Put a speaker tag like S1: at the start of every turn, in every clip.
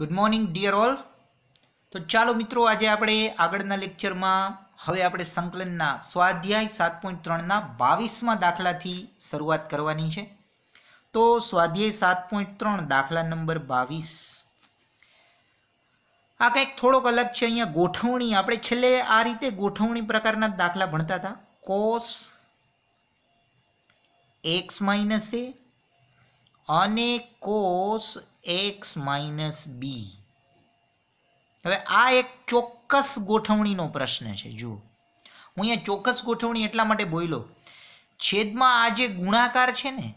S1: good morning dear all તો ચાલો મિત્રો આજે આપણે આગળના લેક્ચરમાં હવે આપણે સંકલનના સ્વાધ્યાય સાત પોઈન્ટ ત્રણના બાવીસમાં દાખલાથી શરૂઆત કરવાની છે તો સ્વાધ્યાય સાત પોઈન્ટ ત્રણ દાખલા નંબર બાવીસ આ કંઈક થોડોક અલગ છે અહીંયા ગોઠવણી આપણે છેલ્લે આ રીતે ગોઠવણી પ્રકારના દાખલા ભણતા હતા કોસ એક્સ માઇનસ એ અને કોસ એક્સ માઇનસ બી હવે આ એક ચોક્કસ ગોઠવણીનો પ્રશ્ન છે જુઓ હું અહીંયા ચોક્કસ ગોઠવણી એટલા માટે બોલ્યો છેદમાં આ જે ગુણાકાર છે ને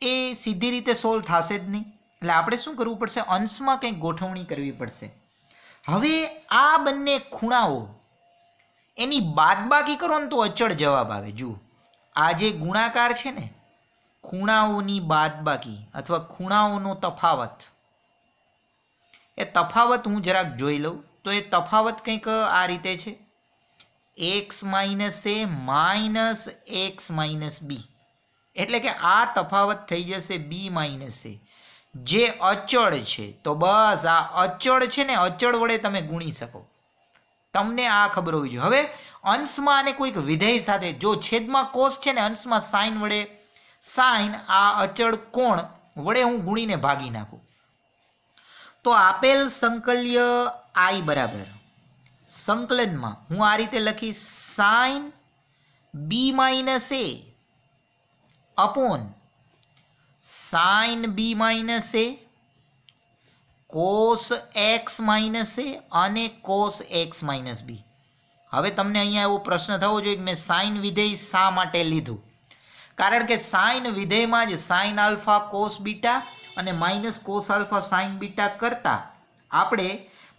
S1: એ સીધી રીતે સોલ્વ થશે જ નહીં એટલે આપણે શું કરવું પડશે અંશમાં કંઈક ગોઠવણી કરવી પડશે હવે આ બંને ખૂણાઓ એની બાદબાકી કરો ને તો અચળ જવાબ આવે જુઓ આ જે ગુણાકાર છે ને ખૂણાઓની બાદબાકી અથવા ખૂણાઓનો તફાવત એ તફાવત હું જરાક જોઈ લઉં તો એ તફાવત કંઈક આ રીતે છે x minus a minus x minus b એટલે કે આ તફાવત થઈ જશે બી માઇનસ એ જે અચળ છે તો બસ આ અચળ છે ને અચળ વડે તમે ગુણી શકો તમને આ ખબર હોવી જોઈએ હવે અંશમાં અને કોઈક વિધેય સાથે જો છેદમાં કોષ છે ને અંશમાં સાઇન વડે સાઈન આ અચળ કોણ વડે હું ગુણીને ભાગી નાખું તો આપેલ સંકલ્ય આઈ બરાબર સંકલનમાં હું આ રીતે લખીશ sine b minus a upon sine b minus a cos x minus a અને કોસ એક્સ માઇનસ બી હવે તમને અહીંયા એવો પ્રશ્ન થવો જોઈએ કે મેં સાઇન વિધેય શા માટે લીધું કારણ કે સાઇન વિધેયમાં જ સાઇન આલ્ફા કોસ બીટા અને minus cos alpha sine beta કરતાં આપણે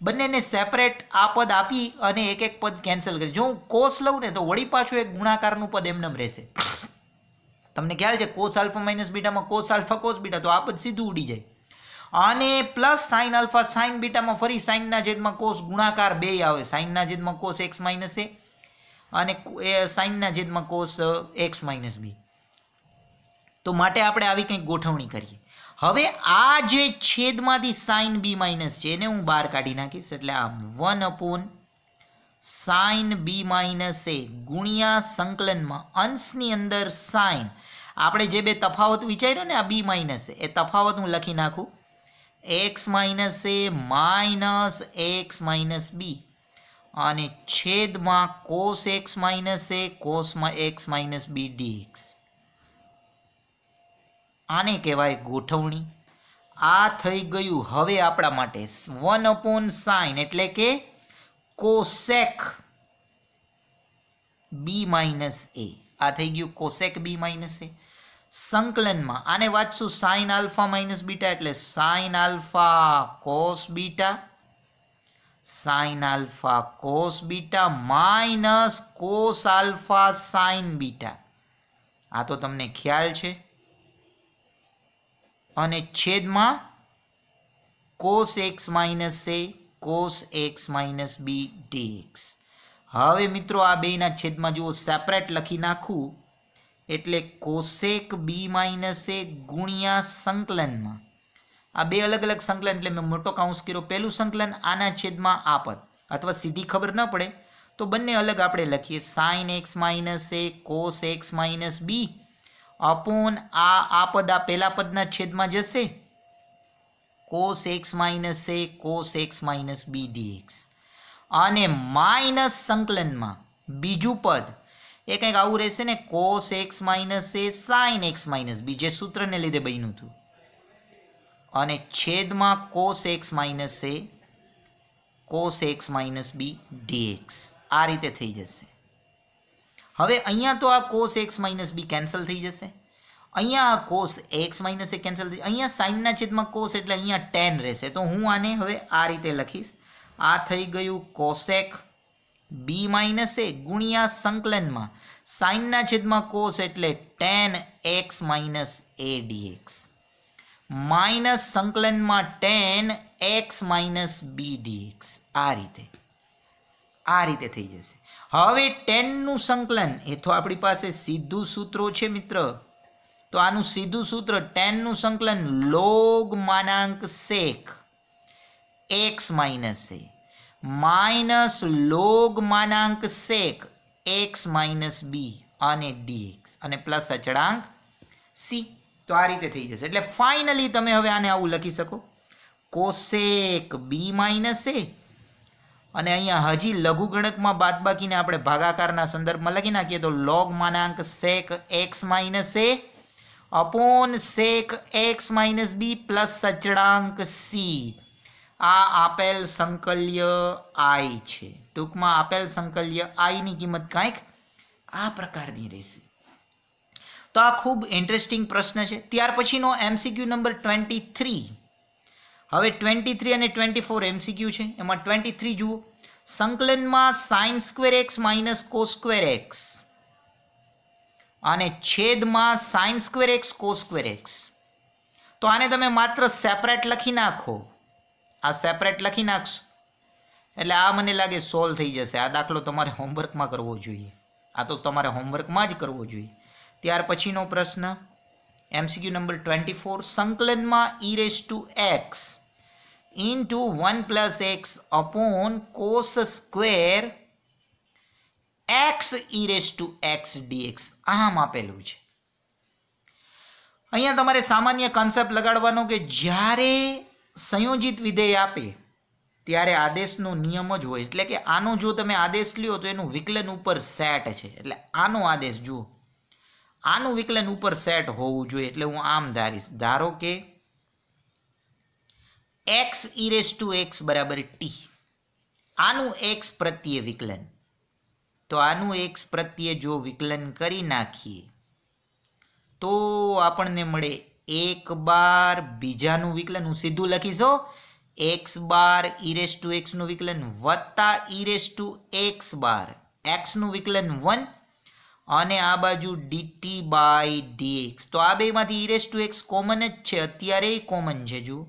S1: બંનેને સેપરેટ આ પદ આપી અને એક એક પદ કેન્સલ કરી જો હું કોસ લઉં ને તો વળી પાછું એક ગુણાકારનું પદ એમનેમ રહેશે તમને ખ્યાલ છે કોસ આલ્ફા માઇનસ બીટામાં કોસ આલ્ફા કોસ બીટા તો આ પદ સીધું ઉડી જાય અને પ્લસ સાઇન આલ્ફા સાઇન બીટામાં ફરી સાઇનના જેદમાં કોસ ગુણાકાર બે આવે સાઇનના જેદમાં કોસ એક્સ માઇનસ એ અને સાઇનના જેદમાં કોસ એક્સ માઇનસ બી તો માટે આપણે આવી કંઈક ગોઠવણી કરીએ હવે આ જે છેદમાંથી સાઇન બી માઇનસ છે એને હું બહાર કાઢી નાખીશ એટલે આ one upon sine b minus a ગુણ્યા સંકલનમાં અંશની અંદર સાઇન આપણે જે બે તફાવત વિચાર્યો ને આ બી માઇનસ એ તફાવત હું લખી નાખું x minus a minus x minus b અને છેદમાં કોસ એક્સ માઇનસ એ કોસમાં x minus b d x આને કહેવાય ગોઠવણી આ થઈ ગયું હવે આપણા માટે વન અપોન સાઇન એટલે કે કોસેક બી માઇનસ એ આ થઈ ગયું કોસેક બી માઇનસ એ સંકલનમાં આને વાંચશું સાઇન આલ્ફા માઇનસ બીટા એટલે sine alpha cos beta sine alpha cos beta minus cos alpha sine beta આ તો તમને ખ્યાલ છે અને છેદમાં cos x minus a cos x minus b dx હવે મિત્રો આ બેના છેદમાં જુઓ સેપરેટ લખી નાખું એટલે કોસેક બી માઇનસ એ ગુણ્યા સંકલનમાં આ બે અલગ અલગ સંકલન એટલે મેં મોટો કાઉન્સ કર્યો પહેલું સંકલન આના છેદમાં આ પદ અથવા સીધી ખબર ન પડે તો બંને અલગ આપણે લખીએ sine x minus a cos x minus b upon આ આ પદ આ પહેલા પદના છેદમાં જશે cos x minus a cos x minus b dx અને માઇનસ સંકલનમાં બીજું પદ એ કંઈક આવું રહેશે ને cos x minus a sine x minus b જે સૂત્રને લીધે બન્યું હતું અને છેદમાં cos x minus a cos x minus b dx આ રીતે થઈ જશે હવે અહીંયા તો આ cos x minus b cancel થઈ જશે અહીંયા આ cos x minus a cancel થઈ અહીંયા સાઇનના છેદમાં કોસ એટલે અહીંયા ટેન રહેશે તો હું આને હવે આ રીતે લખીશ આ થઈ ગયું કોસેક બી માઇનસ એ ગુણ્યા સંકલનમાં સાઇનના છેદમાં કોસ એટલે tan x minus a dx minus સંકલનમાં tan x minus b dx આ રીતે આ રીતે થઈ જશે હવે ટેનનું સંકલન એ તો આપણી પાસે સીધું સૂત્રો છે મિત્ર તો આનું સીધું સૂત્ર ટેનનું સંકલન લોગ માનાંક sec x minus a minus log માનાંક શેખ એક્સ માઇનસ બી અને ડીએક્સ અને પ્લસ અચળાંક સી તો આ રીતે થઈ જશે એટલે ફાઇનલી તમે હવે આને આવું લખી શકો કોશેક બી માઇનસ એ અને અહીંયા હજી લઘુગણકમાં બાદબાકીને આપણે ભાગાકારના સંદર્ભમાં લખી નાખીએ તો લોગ માનાંક sec x minus a upon sec x minus b plus સચળાંક સી આ આપેલ સંકલ્ય આઈ છે ટૂંકમાં આપેલ સંકલ્ય આઈની કિંમત કાંઈક આ પ્રકારની રહેશે તો આ ખૂબ ઇન્ટરેસ્ટિંગ પ્રશ્ન છે ત્યાર પછીનો એમસીક્યુ નંબર ટ્વેન્ટી થ્રી હવે ટ્વેન્ટી થ્રી અને ટ્વેન્ટી ફોર એમસીક્યુ છે એમાં ટ્વેન્ટી થ્રી જુઓ સંકલનમાં sine square x minus cos square x અને છેદમાં sine square x cos square x તો આને તમે માત્ર સેપરેટ લખી નાખો આ સેપરેટ લખી નાખશો એટલે આ મને લાગે સોલ્વ થઈ જશે આ દાખલો તમારે હોમવર્કમાં કરવો જોઈએ આ તો તમારે હોમવર્કમાં જ કરવો જોઈએ ત્યાર પછીનો પ્રશ્ન એમસીક્યુ નંબર ટ્વેન્ટી ફોર સંકલનમાં e to x into 1 plus x upon cos square x e raised to x dx આમ આપેલું છે અહીંયા તમારે સામાન્ય કન્સેપ્ટ લગાડવાનો કે જ્યારે સંયોજિત વિધેય આપે ત્યારે આદેશનો નિયમ જ હોય એટલે કે આનો જો તમે આદેશ લ્યો તો એનું વિકલન ઉપર સેટ છે એટલે આનો આદેશ જુઓ આનું વિકલન ઉપર સેટ હોવું જોઈએ એટલે હું આમ ધારીશ ધારો કે એક્સ ઇરેસ ટુ એક્સ બરાબર ટી આનું એક્સ પ્રત્યે વિકલન તો આનું એક્સ પ્રત્યે જો વિકલન કરી નાખીએ તો આપણને મળે એક બાર બીજાનું વિકલન હું સીધું લખીશો એક્સ બાર ઇરેસ ટુ એક્સનું વિકલન વત્તા ઇરેસ ટુ એક્સ બાર એક્સનું વિકલન વન અને આ બાજુ ડીટી બાય ડીએક્સ તો આ બેમાંથી ઇરેસ ટુ એક્સ કોમન જ છે અત્યારે કોમન છે જુઓ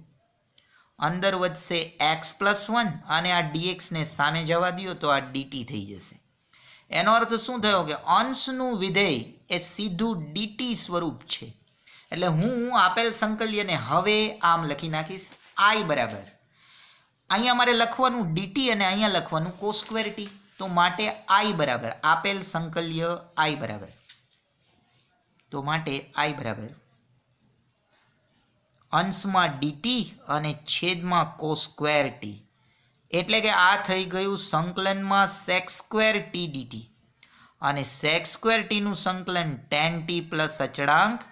S1: અંદર વધશે એક્સ પ્લસ વન અને આ ડીએક્સને સામે જવા દો તો આ ડીટી થઈ જશે એનો અર્થ શું થયો કે અંશનું વિધેય એ સીધું ડીટી સ્વરૂપ છે એટલે હું આપેલ સંકલ્યને હવે આમ લખી નાખીશ આઈ બરાબર અહીંયા મારે લખવાનું ડીટી અને અહીંયા લખવાનું કોસ્ક્વેરિટી તો માટે આઈ બરાબર આપેલ સંકલ્ય આઈ બરાબર તો માટે આઈ બરાબર અંશમાં ડીટી અને છેદમાં કો સ્ક્વેર ટી એટલે કે આ થઈ ગયું સંકલનમાં સેક્સ સ્ક્વેર ટી ડીટી અને સેક્સ સ્ક્વેર ટીનું સંકલન ટેન ટી પ્લસ અચળાંક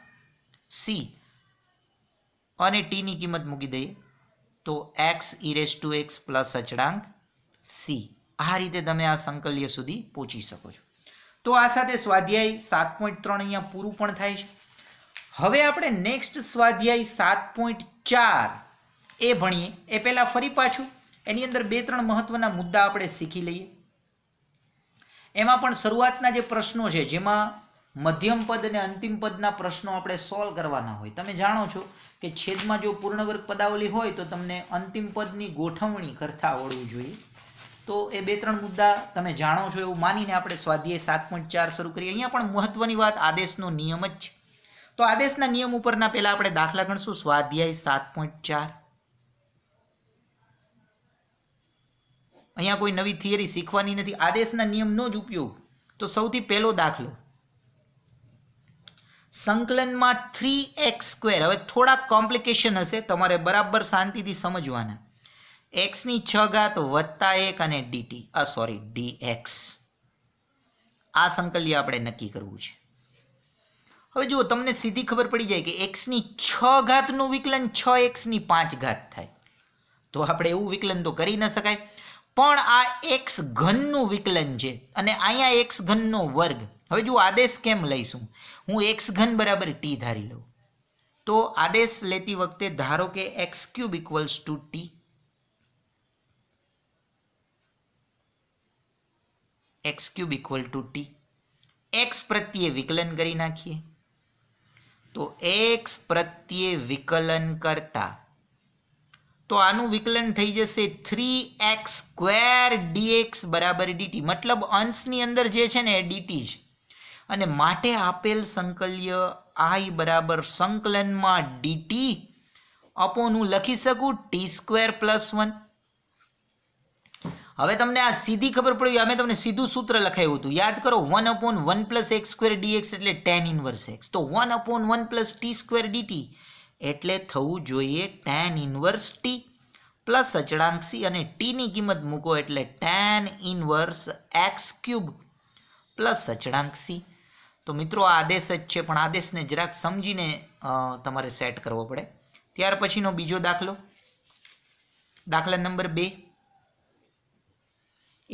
S1: સી અને ટીની કિંમત મૂકી દઈએ તો x raise to x plus અચળાંક સી આ રીતે તમે આ સંકલ્ય સુધી પહોંચી શકો છો તો આ સાથે સ્વાધ્યાય સાત પોઈન્ટ ત્રણ અહીંયા પૂરું પણ થાય છે હવે આપણે નેક્સ્ટ સ્વાધ્યાય સાત પોઈન્ટ ચાર એ ભણીએ એ પહેલાં ફરી પાછું એની અંદર બે ત્રણ મહત્વના મુદ્દા આપણે શીખી લઈએ એમાં પણ શરૂઆતના જે પ્રશ્નો છે જેમાં મધ્યમ પદ અને અંતિમ પદના પ્રશ્નો આપણે સોલ્વ કરવાના હોય તમે જાણો છો કે છેદમાં જો પૂર્ણવર્ગ પદાવલી હોય તો તમને અંતિમ પદની ગોઠવણી કરતા આવડવું જોઈએ તો એ બે ત્રણ મુદ્દા તમે જાણો છો એવું માનીને આપણે સ્વાધ્યાય સાત પોઈન્ટ ચાર શરૂ કરીએ અહીંયા પણ મહત્વની વાત આદેશનો નિયમ જ છે તો આદેશના નિયમ ઉપરના પહેલા આપણે દાખલા ગણશું સ્વાધ્યાય સાત પોઈન્ટ ચાર અહીંયા કોઈ નવી થિયરી શીખવાની નથી આદેશના નિયમનો જ ઉપયોગ તો સૌથી પહેલો દાખલો સંકલનમાં થ્રી એક્સ સ્ક્વેર હવે થોડાક કોમ્પ્લિકેશન હશે તમારે બરાબર શાંતિથી સમજવાના એક્સની છ ઘાત વત્તા એક અને ડીટી આ સોરી ડી એક્સ આ સંકલ્ય આપણે નક્કી કરવું છે હવે જુઓ તમને સીધી ખબર પડી જાય કે એક્સની છ ઘાતનું વિકલન છ એક્સની પાંચ ઘાત થાય તો આપણે એવું વિકલન તો કરી ન શકાય પણ આ એક્સ ઘનનું વિકલન છે અને અહીંયા એક્સ ઘનનો વર્ગ હવે જુઓ આદેશ કેમ લઈશું હું એક્સ ઘન બરાબર ટી ધારી લઉં તો આદેશ લેતી વખતે ધારો કે x cube equals to t x cube equal to t x પ્રત્યે વિકલન કરી નાખીએ તો એક્સ પ્રત્યે વિકલન કરતા તો આનું વિકલન થઈ જશે થ્રી એક્સ સ્ક્વેર ડીએક્સ બરાબર ડીટી મતલબ અંશની અંદર જે છે ને એ ડીટી જ અને માટે આપેલ સંકલ્ય આઈ બરાબર સંકલનમાં ડીટી અપોનું લખી શકું ટી સ્ક્વેર પ્લસ વન હવે તમને આ સીધી ખબર પડી અમે તમને સીધું સૂત્ર લખાયું હતું યાદ કરો one upon one plus x square dx એટલે ટેન ઇન્વર્સ એક્સ તો one upon one plus t square dt એટલે થવું જોઈએ ટેન ઇન્વર્સ ટી પ્લસ અચળાંક સી અને ટીની કિંમત મૂકો એટલે tan inverse x cube plus અચળાંક સી તો મિત્રો આ આદેશ જ છે પણ આદેશને જરાક સમજીને તમારે સેટ કરવો પડે ત્યાર પછીનો બીજો દાખલો દાખલા નંબર બે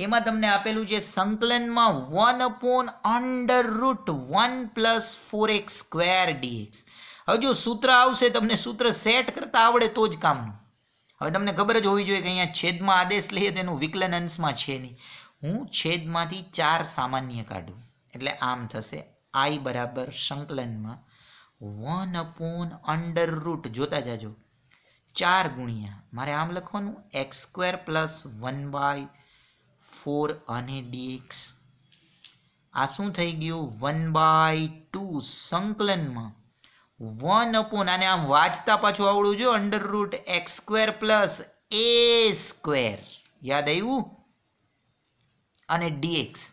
S1: એમાં તમને આપેલું છે સંકલનમાં one upon under root one plus four x square dx હવે જો સૂત્ર આવશે તમને સૂત્ર સેટ કરતા આવડે તો જ કામનું હવે તમને ખબર જ હોવી જોઈએ કે અહીંયા છેદમાં આદેશ લઈએ તેનું વિકલન અંશમાં છે નહીં હું છેદમાંથી ચાર સામાન્ય કાઢું એટલે આમ થશે આઈ બરાબર સંકલનમાં વન અપોન અંડર રૂટ જોતા જાજો ચાર ગુણ્યા મારે આમ લખવાનું x square plus one by four અને ડીએક્સ આ શું થઈ ગયું વન બાય ટુ સંકલનમાં વન અપોન અને આમ વાંચતા પાછું આવડું જો under root x square plus a square યાદ આવ્યું અને ડીએક્સ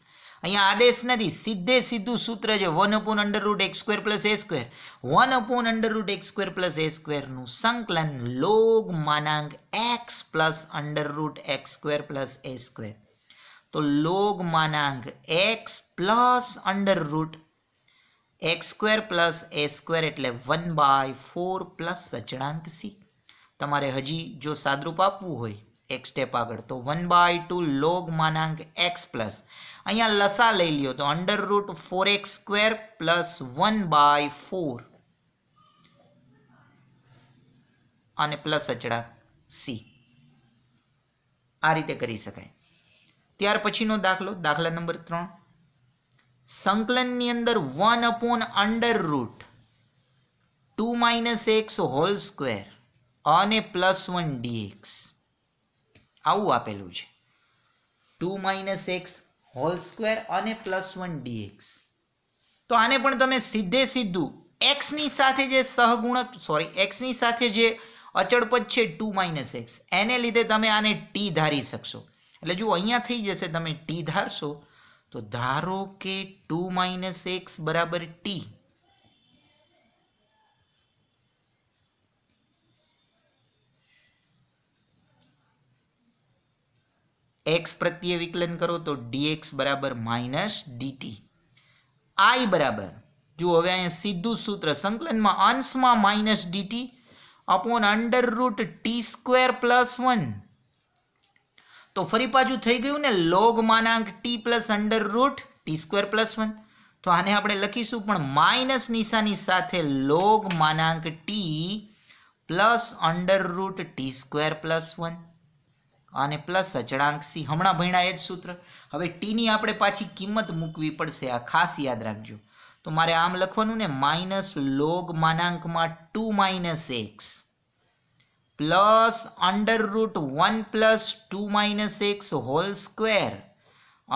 S1: અહીંયા આદેશ નથી સીધે સીધું સૂત્ર છે one upon under root x square plus a square one upon under root x square plus a સ્ક્વેરનું સંકલન લોગ માનાંક x plus under root x square plus a square તો લોગ માનાંક x plus under root x square plus a square એટલે one by four plus સચળાંક c તમારે હજી જો સાદરૂપ આપવું હોય એક સ્ટેપ આગળ તો વન બાય ટુ લોગ માનાંક એક્સ પ્લસ અહીંયા લસા લઈ લ્યો તો under root four x square plus one by four અને પ્લસ અચડા સી આ રીતે કરી શકાય ત્યાર પછીનો દાખલો દાખલા નંબર ત્રણ સંકલનની અંદર one upon under root two minus x whole square અને પ્લસ વન ડીએક્સ આવું આપેલું છે two minus x whole square અને પ્લસ વન ડીએક્સ તો આને પણ તમે સીધે સીધું એક્સની સાથે જે સહગુણક સોરી એક્સની સાથે જે અચળપદ છે ટુ માઇનસ એક્સ એને લીધે તમે આને ટી ધારી શકશો એટલે જુઓ અહીંયા થઈ જશે તમે ટી ધારશો તો ધારો કે ટુ માઇનસ એક્સ બરાબર ટી એક્સ પ્રત્યે વિકલન કરો તો ડીએક્સ બરાબર માઇનસ ડીટી આઈ બરાબર જુઓ હવે અહીંયા સીધું સૂત્ર સંકલનમાં અંશમાં minus dt upon under root t square plus one તો ફરી પાછું થઈ ગયું ને લોગ માનાંક t plus under root t square plus one તો આને આપણે લખીશું પણ માઇનસ નિશાની સાથે લોગ માનાંક t plus under root t square plus one અને પ્લસ અચળાંક સી હમણાં ભણ્યા એ જ સૂત્ર હવે ટીની આપણે પાછી કિંમત મૂકવી પડશે આ ખાસ યાદ રાખજો તો મારે આમ લખવાનું ને માઇનસ લોગ માનાંકમાં two minus x plus under root one plus two minus x whole square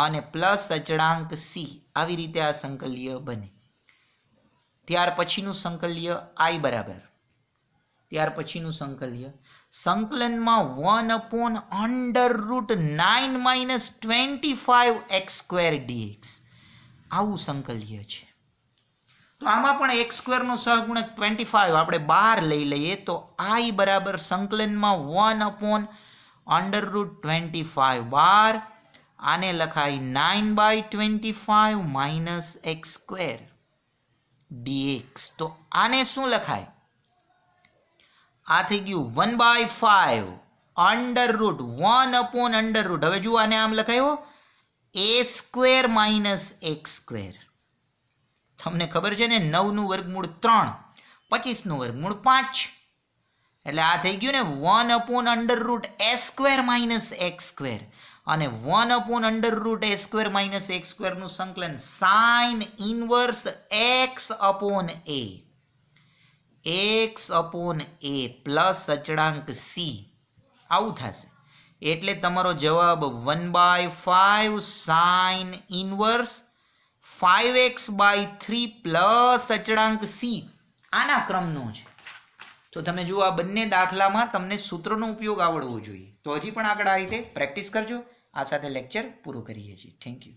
S1: અને પ્લસ અચળાંક સી આવી રીતે આ સંકલ્ય બને ત્યાર પછીનું સંકલ્ય આઈ બરાબર ત્યાર પછીનું સંકલ્ય સંકલનમાં one upon under root nine minus twenty five x square dx આવું સંકલ્ય છે તો આમાં પણ એક સ્ક્વેરનું સહગુણક ટ્વેન્ટી ફાઇવ આપણે બહાર લઈ લઈએ તો આઈ બરાબર સંકલનમાં one upon under root twenty five બાર આને લખાય nine by twenty five minus x square dx તો આને શું લખાય આ થઈ ગયું one by five under root one upon under root હવે જુઓ આને આમ લખાયો a square minus x square તમને ખબર છે ને નવનું વર્ગમૂળ ત્રણ પચીસનું વર્ગમૂળ પાંચ એટલે આ થઈ ગયું ને one upon under root a square minus x square અને one upon under root a square minus x સ્ક્વેરનું સંકલન sine inverse x upon a x upon a plus અચળાંક સી આવું થશે એટલે તમારો જવાબ one by five sine inverse five x by three plus અચળાંક સી આના ક્રમનો છે તો તમે જુઓ આ બંને દાખલામાં તમને સૂત્રનો ઉપયોગ આવડવો જોઈએ તો હજી પણ આગળ આ રીતે પ્રેક્ટિસ કરજો આ સાથે લેક્ચર પૂરું કરીએ છીએ થેન્ક યુ